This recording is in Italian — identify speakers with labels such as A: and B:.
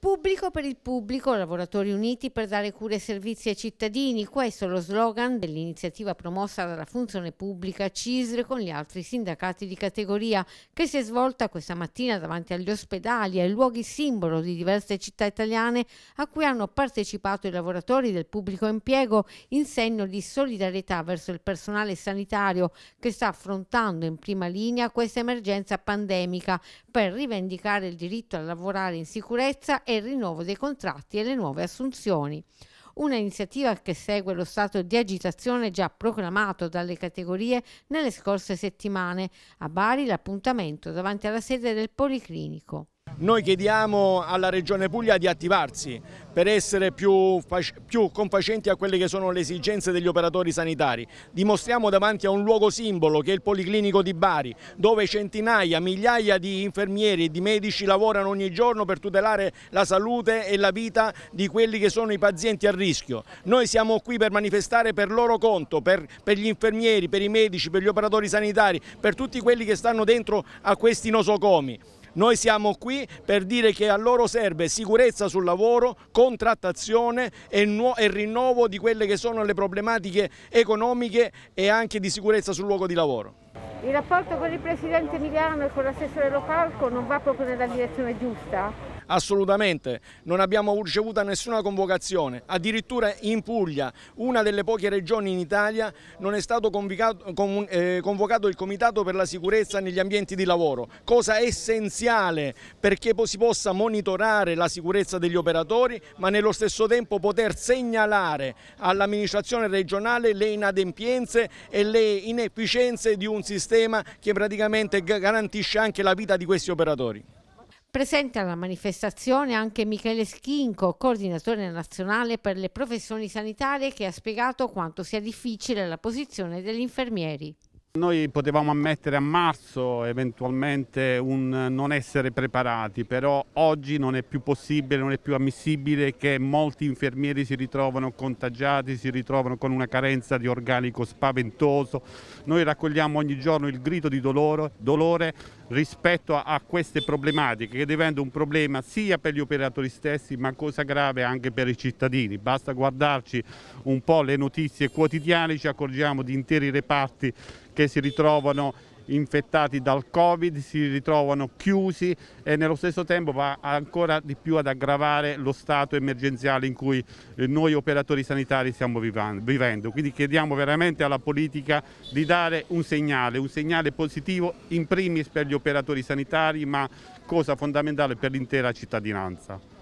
A: Pubblico per il pubblico, lavoratori uniti per dare cure e servizi ai cittadini, questo è lo slogan dell'iniziativa promossa dalla funzione pubblica CISR con gli altri sindacati di categoria che si è svolta questa mattina davanti agli ospedali, ai luoghi simbolo di diverse città italiane a cui hanno partecipato i lavoratori del pubblico impiego in segno di solidarietà verso il personale sanitario che sta affrontando in prima linea questa emergenza pandemica per rivendicare il diritto a lavorare in sicurezza e il rinnovo dei contratti e le nuove assunzioni. Una iniziativa che segue lo stato di agitazione già proclamato dalle categorie nelle scorse settimane. A Bari l'appuntamento davanti alla sede del Policlinico.
B: Noi chiediamo alla Regione Puglia di attivarsi per essere più, più, compacenti a quelle che sono le esigenze degli operatori sanitari. Dimostriamo davanti a un luogo simbolo che è il Policlinico di Bari, dove centinaia, migliaia di infermieri e di medici lavorano ogni giorno per tutelare la salute e la vita di quelli che sono i pazienti a rischio. Noi siamo qui per manifestare per loro conto, per, per gli infermieri, per i medici, per gli operatori sanitari, per tutti quelli che stanno dentro a questi nosocomi. Noi siamo qui per dire che a loro serve sicurezza sul lavoro, contrattazione e, e rinnovo di quelle che sono le problematiche economiche e anche di sicurezza sul luogo di lavoro.
A: Il rapporto con il Presidente Emiliano e con l'assessore Lopalco non va proprio nella direzione giusta
B: assolutamente, non abbiamo ricevuto nessuna convocazione, addirittura in Puglia, una delle poche regioni in Italia, non è stato eh, convocato il Comitato per la sicurezza negli ambienti di lavoro, cosa essenziale perché si possa monitorare la sicurezza degli operatori ma nello stesso tempo poter segnalare all'amministrazione regionale le inadempienze e le inefficienze di un sistema che praticamente garantisce anche la vita di questi operatori.
A: Presente alla manifestazione anche Michele Schinco, coordinatore nazionale per le professioni sanitarie, che ha spiegato quanto sia difficile la posizione degli infermieri.
C: Noi potevamo ammettere a marzo eventualmente un non essere preparati, però oggi non è più possibile, non è più ammissibile che molti infermieri si ritrovano contagiati, si ritrovano con una carenza di organico spaventoso. Noi raccogliamo ogni giorno il grido di dolore, dolore rispetto a queste problematiche che diventa un problema sia per gli operatori stessi ma cosa grave anche per i cittadini. Basta guardarci un po' le notizie quotidiane, ci accorgiamo di interi reparti che si ritrovano infettati dal Covid, si ritrovano chiusi e nello stesso tempo va ancora di più ad aggravare lo stato emergenziale in cui eh, noi operatori sanitari stiamo vivendo. Quindi chiediamo veramente alla politica di dare un segnale, un segnale positivo in primis per gli operatori sanitari, ma cosa fondamentale per l'intera cittadinanza.